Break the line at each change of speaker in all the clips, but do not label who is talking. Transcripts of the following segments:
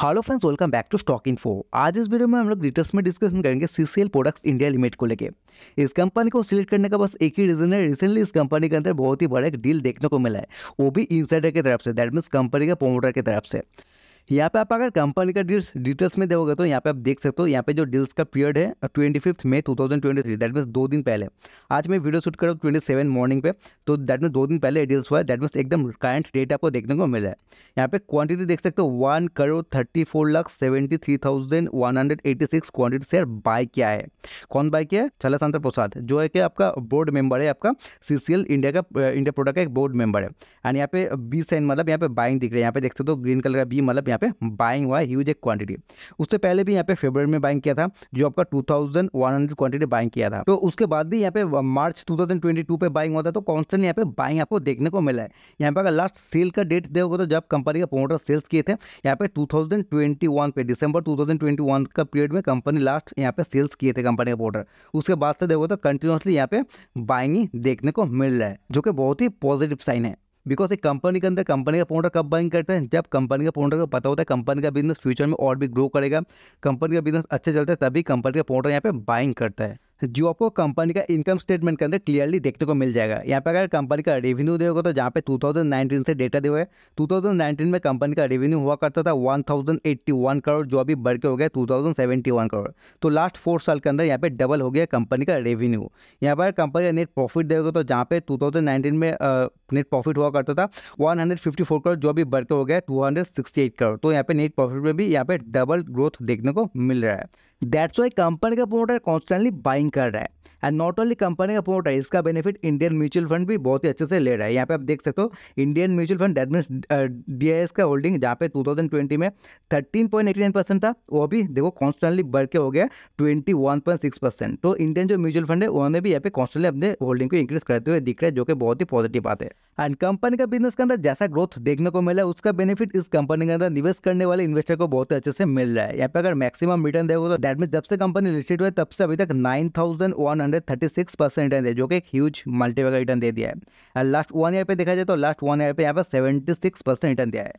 hello friends welcome back to stock info आज इस video में हम लोग डिटेल्स में डिस्कशन करेंगे सीसीएल प्रोडक्ट्स इंडिया लिमिटेड को लेके इस कंपनी को सिलेक्ट करने का बस एक ही रीजन है रिसेंटली इस कंपनी के अंदर बहुत ही बड़ा एक डील देखने को मिला है वो भी इनसाइडर की तरफ से दैट मीन्स कंपनी के प्रोमोटर की तरफ से यहाँ पे आप अगर कंपनी का डील्स डिटेल्स में देखोगे तो यहाँ पे आप देख सकते हो यहाँ पे जो डील्स का पीरियड है twenty fifth May two thousand twenty three that means दो दिन पहले आज मैं वीडियो शूट करूँ ट्वेंटी सेवन मॉर्निंग पे तो दैट मीन दो दिन पहले डील्स हुआ है दैट मीन्स एकदम करंट डेट आपको देखने को मिला है यहाँ पे क्वांटिटी देख सकते हो one crore thirty four lakh seventy three thousand one hundred eighty six quantity share buy किया है कौन बाय किया है छलाशांतर प्रसाद जो है कि आपका बोर्ड मेंबर है आपका सी सी एल इंडिया का इंडिया प्रोडक्ट का एक बोर्ड मेंबर है एंड यहाँ पे बी साइन मतलब यहाँ पे बाइंग दिख रहा है यहाँ पे देख सकते हो ग्रीन कलर का बी मतलब यहाँ पे बाइंग हुआ ह्यूज एक क्वांटिटी उससे पहले भी यहाँ पे फेब्रवरी में बाइंग किया था जो आपका 2100 क्वांटिटी बाइंग किया था तो उसके बाद भी यहाँ पे मार्च 2022 पे बाइंग हुआ था तो कॉन्स्टेंट यहाँ पे बाइंग आपको देखने को मिला है यहाँ पे अगर लास्ट सेल का डेट देखोगे तो जब कंपनी का प्रोमोटर सेल्स किए थे यहाँ पे टू पे दिसंबर टू का पीरियड में कंपनी लास्ट यहाँ पे सेल्स किए थे कंपनी का प्रोमोटर उसके बाद से देखो तो कंटिन्यूसली यहाँ पे बाइंग देखने को मिल रहा है जो कि बहुत ही पॉजिटिव साइन है बिकॉज एक कंपनी के अंदर कंपनी का फाउंडर कब बाइंग करते हैं जब कंपनी का फाउंडर को पता होता है कंपनी का बिजनेस फ्यूचर में और भी ग्रो करेगा कंपनी का बिजनेस अच्छा चलता है तभी कंपनी का फाउंडर यहाँ पे बाइंग करता है जो आपको कंपनी का इनकम स्टेटमेंट के अंदर क्लियरली देखने को मिल जाएगा यहाँ पे अगर कंपनी का रेवेन्यू देगा तो जहाँ पे 2019 से डेटा दिए है 2019 में कंपनी का रेवेन्यू हुआ करता था 1081 करोड़ जो अभी बढ़ के हो गया 2071 करोड़ तो लास्ट फोर साल के अंदर यहाँ पे डबल हो गया कंपनी का रेवेन्यू यहाँ पर कंपनी का नेट प्रॉफिट देगा तो जहाँ पे टू में नेट प्रॉफिट हुआ करता था वन करोड़ जो अभी बढ़ के हो गया टू करोड़ तो यहाँ पे नेट प्रॉफिट में भी यहाँ पे डबल ग्रोथ देखने को मिल रहा है दैट्स वाई कंपनी का प्रोमोटर कॉन्स्टेंटली बाइंग कर रहा है एंड नॉट ओनली कंपनी का प्रोमोटर इसका बेनिफिट इंडियन म्यूचुअल फंड भी बहुत ही अच्छे से ले रहा है यहाँ पे आप देख सकते हो Indian mutual fund D I D का होल्डिंग जहाँ पे ट्वेंटी में thirteen point eighty nine percent था वो भी देखो कॉन्स्टेंटली बढ़ के हो गया twenty one point six percent तो इंडियन जो म्यूचुअल फंड है उन्होंने भी यहाँ पे कॉन्स्टेंटली अपने होल्डिंग को इंक्रीज करते हुए दिख रहे हैं जो कि बहुत ही पॉजिटिव बात है एंड कंपनी का बिजनेस के अंदर जैसा ग्रोथ देखने को मिला है उसका बेनिफिट इस कंपनी के अंदर निवेश करने वाले इन्वेस्टर को बहुत अच्छे से मिल रहा है यहाँ पे अगर मैक्सिमम रिटर्न देखो तो दैट मीन जब से कंपनी लिस्टेड हुआ है तब से अभी तक 9,136 परसेंट रिटर्न है जो कि एक ह्यूज मल्टीपल रिटर्न दे दिया है लास्ट वन ईयर पे देखा जाए तो लास्ट वन ईयर पे यहाँ पर 76 परसेंट रिटर्न दिया है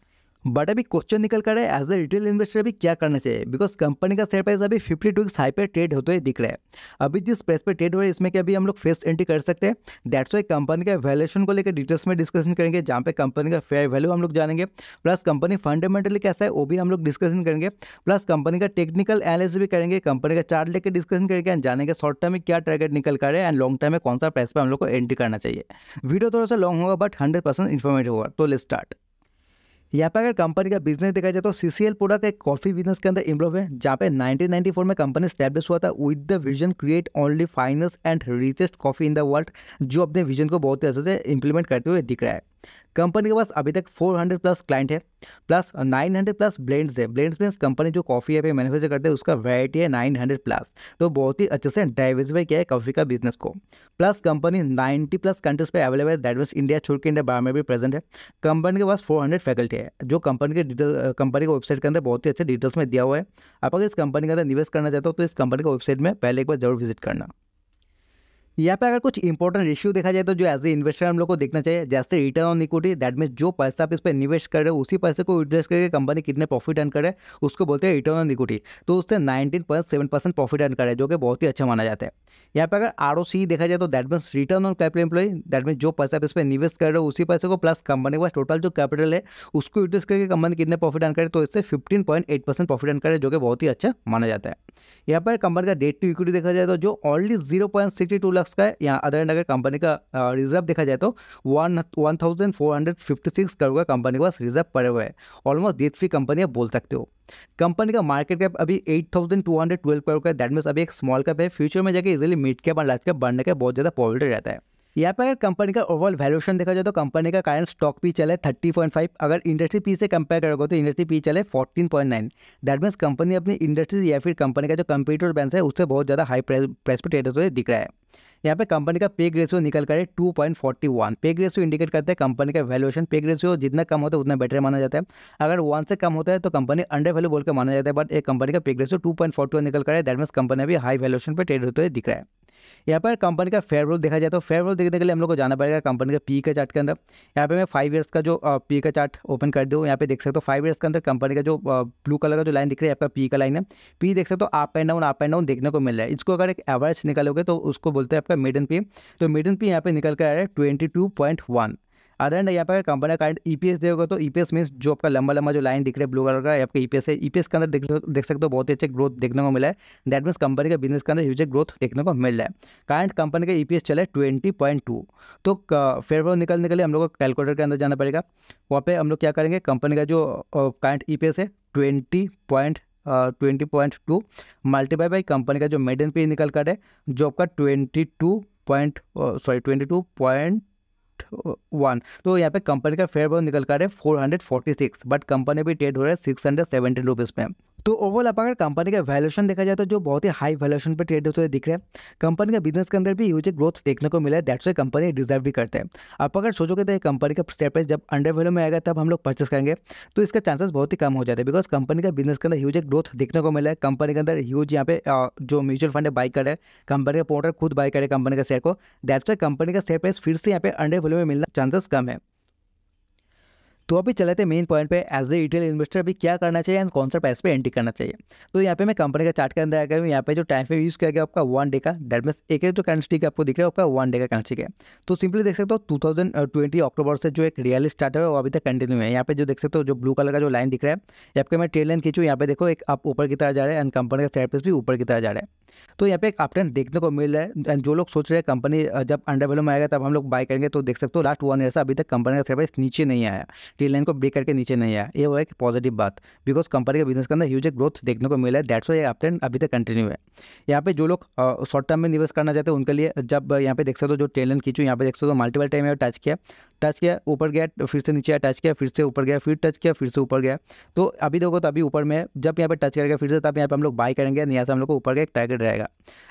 बट अभी क्वेश्चन निकल कर है एज ए रिटेल इन्वेस्टर अभी क्या करना चाहिए बिकॉज कंपनी का शेयर प्राइस अभी फिफ्टी टू हाई पर ट्रेड होते हुए दिख रहे हैं अभी जिस प्राइस पर ट्रेड हो रहा है इसमें क्या अभी हम लोग फेस एंट्री कर सकते हैं दैट्स वाई कंपनी के वैल्यूशन को लेकर डिटेल्स में डिस्कशन करेंगे जहाँ पे कंपनी का फेयर वैल्यू हम लोग जानेंगे प्लस कंपनी फंडामेंटली कैसा है वो भी हम लोग डिस्कशन करेंगे प्लस कंपनी का टेक्निकल एनालिसिस भी करेंगे कंपनी का चार्ट लेकर डिस्कशन करेंगे एंड जानेंगे शॉर्ट टर्म में क्या टारगेट निकल कर रहे हैं एंड लॉन्ग टर्म में कौन सा प्राइस पर हम लोग को एंट्री करना चाहिए वीडियो थोड़ा सा लॉन्ग होगा बट हंड्रेड परसेंट इन्फॉर्मेटिव होगा तो ले स्टार्ट यहाँ पे अगर कंपनी का बिजनेस देखा जाए तो सीसीएल पूरा का एक कॉफी बिजनेस के अंदर इन्वॉल्व है जहाँ पे 1994 में कंपनी स्टैब्लिश हुआ था with the vision create only finest and richest coffee in the world जो अपने विजन को बहुत ही अच्छे से इंप्लीमेंट करते हुए दिख रहा है कंपनी के पास अभी तक 400 प्लस क्लाइंट है प्लस 900 प्लस ब्लेंड्स है ब्लेंड्स मीन्स कंपनी जो कॉफ़ी है मैनुफेक्चर करते हैं उसका वैरायटी है 900 प्लस तो बहुत ही अच्छे से डाइवर्सिफाई किया है कॉफ़ी का बिजनेस को प्लस कंपनी 90 प्लस कंट्रीज पे अवेलेबल है दैट मीन्स इंडिया छोड़ के इंडिया बाहर में भी प्रेजेंट है कंपनी के पास फोर फैकल्टी है जो कंपनी के डिटेल कंपनी के वेबसाइट के अंदर बहुत ही अच्छे डिटेल्स में दिया हुआ है आप अगर इस कंपनी के अंदर निवेश करना चाहते हो तो इस कंपनी के वेबसाइट में पहले एक बार जरूर विजिट करना यहाँ पे अगर कुछ इंपॉर्टेंट रेशियो देखा जाए तो जो एज ए इन्वेस्टर हम लोग को देखना चाहिए जैसे return on equity that mean जो पैसा आप इस पर इन्वेस्ट कर रहे हो उसी पैसे को इन्वेस्ट करके कंपनी कितने प्रॉफिट अर्न करे उसको बोलते हैं रिटर्न ऑन इक्विटी तो उससे nineteen point seven percent profit earn करे जो कि बहुत ही अच्छा माना जाता है यहाँ पे अगर आर देखा जाए तो that mean return on capital employ that mean जो पैसा आप इस पर इन्वेस्ट कर रहे हो उसी पैसे को प्लस कंपनी का टोटल जो कैपिटल है उसको इन्वेस्ट करके कंपनी कितने प्रॉफिट अर्न करे तो इससे fifteen point eight profit earn करे जो कि बहुत ही अच्छा माना जाता है यहाँ पर कंपनी का डेट टू इक्विटी देखा जाए तो जो already zero point sixty two lakhs का है यहाँ अदर अगर कंपनी का रिजर्व देखा जाए तो one one thousand four hundred fifty six crore का कंपनी के पास रिजर्व पड़े हुए हैं ऑलमोस्ट डेट फ्री कंपनी आप बोल सकते हो कंपनी का मार्केट कैप अभी eight thousand two hundred twelve crore का दैट मीन्स अभी एक स्मॉल कैप है फ्यूचर में जाकर इजिली मिड कैप और लार्ज कैप बढ़ने का बहुत ज़्यादा पॉबिलिटी रहता है यहाँ पर अगर कंपनी का ओवरऑल वैल्यूशन देखा जाए तो कंपनी का करंट स्टॉक पी चले 30.5 अगर इंडस्ट्री पी से कंपेयर करोगे तो इंडस्ट्री पी चले 14.9 दैट मीन्स कंपनी अपनी इंडस्ट्री या फिर कंपनी का जो कंप्यूटर बैंस है उससे बहुत ज़्यादा हाई प्राइस पर ट्रेड होते दिख रहा है यहाँ पे कंपनी का पेग रेशियो निकल कर two point forty one peg ratio indicate करते हैं कंपनी का वैल्यूएशन पेग रेशियो जितना कम होता है उतना बेटर माना जाता है अगर वन से कम होता है तो कंपनी अंडर वैल्यू बोलकर माना जाता है बट एक कंपनी का PE ratio two point forty one निकल कर दैट मीन कंपनी अभी हाई वैल्यूएशन पर ट्रेड होते हुए दिख रहा है यहाँ पर कंपनी का फेयर वैल्यू देखा जाए तो फेयर वैल्यू देखने के लिए हम लोग को जाना पड़ेगा कंपनी का पी का चार्ट के अंदर यहाँ पे मैं फाइव ईयर्स का जो पी का चार्ट ओपन कर दूँ यहाँ पे देख सकते हो फाइव ईयर्स के अंदर कंपनी का जो ब्लू कलर का जो लाइन दिख रही है आपका पी e का लाइन है पी e देख सकते हो up and down up and down देखने को मिल रहा है इसको अगर एक एवरेज निकालोगे तो उसको बोलते हैं आपका मिडन पी e तो मिडन पी यहाँ पे निकल कर आ रहा है ट्वेंटी अदर एंड यहाँ पर कंपनी का करंट ई देगा तो ई e मीन्स जो आपका लंबा लंबा जो लाइन दिख रहा है ब्लू कलर का आपका ई e है ई e के अंदर देख देख सकते हो बहुत ही अच्छे ग्रोथ देखने को मिला है दैट मीन्स कंपनी के बिजनेस के अंदर ह्यूज ग्रोथ देखने को मिल रहा है कारंट कंपनी का ई है ट्वेंटी पॉइंट टू तो फेयर वो निकालने के लिए हम लोग को कैलकुलेटर के अंदर जाना पड़ेगा वहाँ पर हम लोग क्या करेंगे कंपनी का जो करंट ई है twenty point twenty point two multiply by company का जो मेडन पे निकल कर है जो आपका twenty two point sorry twenty two point one तो यहाँ पे कंपनी का फेयर वैल्यू निकल कर है four hundred forty six but company भी ट्रेड हो रहा है सिक्स हंड्रेड सेवेंटी रुपीज़ में तो ओवरऑल आप अगर कंपनी का वैल्यूशन देखा जाए तो जो बहुत ही हाई वैल्यूशन पर ट्रेड होते हुए दिख रहे हैं कंपनी का बिजनेस के अंदर भी यूज ग्रोथ देखने को मिला है दैट्स वे कंपनी डिजर्व भी करते हैं आप अगर सोचोगे तो कंपनी का स्टेप प्राइस जब अंडर वैल्यू में आएगा तब हम लोग परचेस करेंगे तो इसका चांसेस बहुत ही कम हो जाते हैं बिकॉज कंपनी का बिजनेस के अंदर ह्यूज ग्रोथ देखने को मिला है कंपनी के अंदर ह्यूज यहाँ पे जो म्यूचुअल फंड है बाई करे कंपनी का पोर्टर खुद बाई करे कंपनी का शेयर को दैट्स वे कंपनी का स्टेप प्राइस फिर से यहाँ पे अंडर लेवल में मिलना चांसेस कम है तो अभी चले थे मेन पॉइंट पे एज ए रिटेल इन्वेस्टर अभी क्या करना चाहिए एंड कौन सा पैस पे एंट्री करना चाहिए तो यहाँ पे मैं कंपनी का चार्ट के अंदर आ गया हूँ यहाँ पे जो टाइम फ्रेम यूज़ किया गया आपका वन डे का दैट मीन एक जो तो कैंडस्टिक आपको दिख रहा है आपका वन डे का कैंडस्टिक है तो सिंपली देख सकते हो टू थाउजेंड ट्वेंटी अक्टूबर से जो एक रियल स्टार्ट है वो अभी तक कंटिन्यू है यहाँ पे जो देख सकते हो जो ब्लू कलर का जो लाइन दिख रहा है यहाँ पे मैं ट्रेन लाइन खींचूँ यहाँ पे देखो एक आप ऊपर की तरह जा रहे हैं एंड कंपनी का पेस भी ऊपर की तरह जा रहा है तो यहाँ पे एक ट्रेंड देखने को मिल रहा है एंड जो लोग सोच रहे हैं कंपनी जब अंडर वैल्यू में आएगा तब हम लोग बाय करेंगे तो देख सकते हो लास्ट वन ईयर से अभी तक कंपनी का शेयर पेस नीचे नहीं आया ट्रेड लाइन को ब्रेक करके नीचे नहीं आया ये वो एक पॉजिटिव बात बिकॉज कंपनी के बिजनेस के अंदर ह्यूज ग्रोथ देखने को मिला है दैट्स वाई आप ट्रेंड अभी तक कंटिन्यू है यहाँ पे जो लोग शॉर्ट टर्म में निवेश करना चाहते हैं उनके लिए जब यहाँ पे देख सकते हो जो ट्रेड लाइन खींचू यहाँ पे देख सकते हो मल्टीपल टाइम टच किया टच किया ऊपर गया फिर से नीचे अटैच किया फिर से ऊपर गया फिर टच किया फिर से ऊपर गया तो अभी देखो तो अभी ऊपर में जब यहाँ पे टच करेगा फिर से तब यहाँ पे हम लोग बाई करेंगे यहाँ से हम लोग को ऊपर का एक टारगेट रहेगा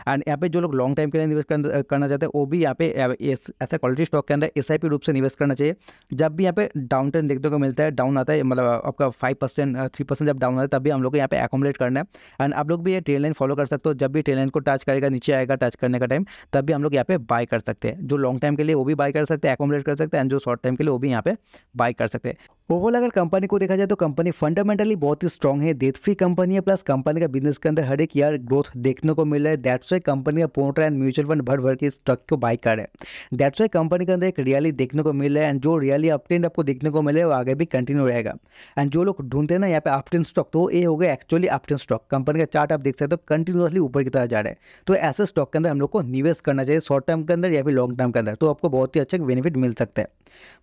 एंड यहाँ पे जो लोग लॉन्ग टाइम के लिए निवेश करना चाहते हैं वो भी यहाँ पे ऐसा क्वालिटी स्टॉक के अंदर एस रूप से निवेश करना चाहिए जब भी यहाँ पे डाउन ट्रेंड देखने को मिलता है डाउन आता है मतलब आपका फाइव परसेंट थ्री परसेंट जब डाउन आता है तब भी हम लोग को यहाँ पे एकोमोडेट करना है एंड आप लोग भी ये ट्रेन लाइन फॉलो कर सकते हो जब भी ट्रेन लाइन को टच करेगा नीचे आएगा टच करने का टाइम तब भी हम लोग यहाँ पे बाय कर सकते हैं जो लॉन्ग टाइम के लिए वो भी बाय कर सकते हैं एकोमोडेट कर सकते हैं एंड जो शॉर्ट टाइम के लिए वो भी यहाँ पे बाय कर सकते हैं ओवरऑल अगर कंपनी को देखा जाए तो कंपनी फंडामेंटली बहुत ही स्ट्रॉग है डेथ फ्री कंपनी है प्लस कंपनी का बिजनेस के अंदर हर एक ईयर ग्रोथ देखने को मिल रहा है दैट्स वाई कंपनी का पोर्ट्रा एंड म्यूचुअल फंड भर भर के स्टॉक को बाय कर रहे हैं दैट्स वाई कंपनी के अंदर एक रियली देखने को मिल रहा है एंड जो रियली अपटेंड आपको देखने को मिले वो आगे भी कंटिन्यू रहेगा एंड जो लोग ढूंढते ना यहाँ पे अपटेंड स्टॉक तो ये हो गया एक्चुअली अपटेंड स्टॉक कंपनी का चार्ट आप देख सकते हो कंटिन्यूसली ऊपर की तरह जा रहे हैं तो ऐसे स्टॉक के अंदर हम लोग को निवेश करना चाहिए शॉर्ट टर्म के अंदर या फिर लॉन्ग टर्म के अंदर तो आपको बहुत ही अच्छा बेनिफिट मिल सकता है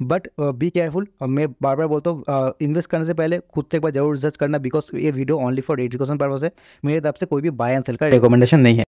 बट बी केयरफुल मैं बार बार बोलता हूँ इन्वेस्ट uh, करने से पहले खुद से एक बार जरूर रिसर्च करना बिकॉज ये video only for education purpose है मेरे तरफ से कोई भी बाय एंड सेल का रिकमेंडेशन नहीं है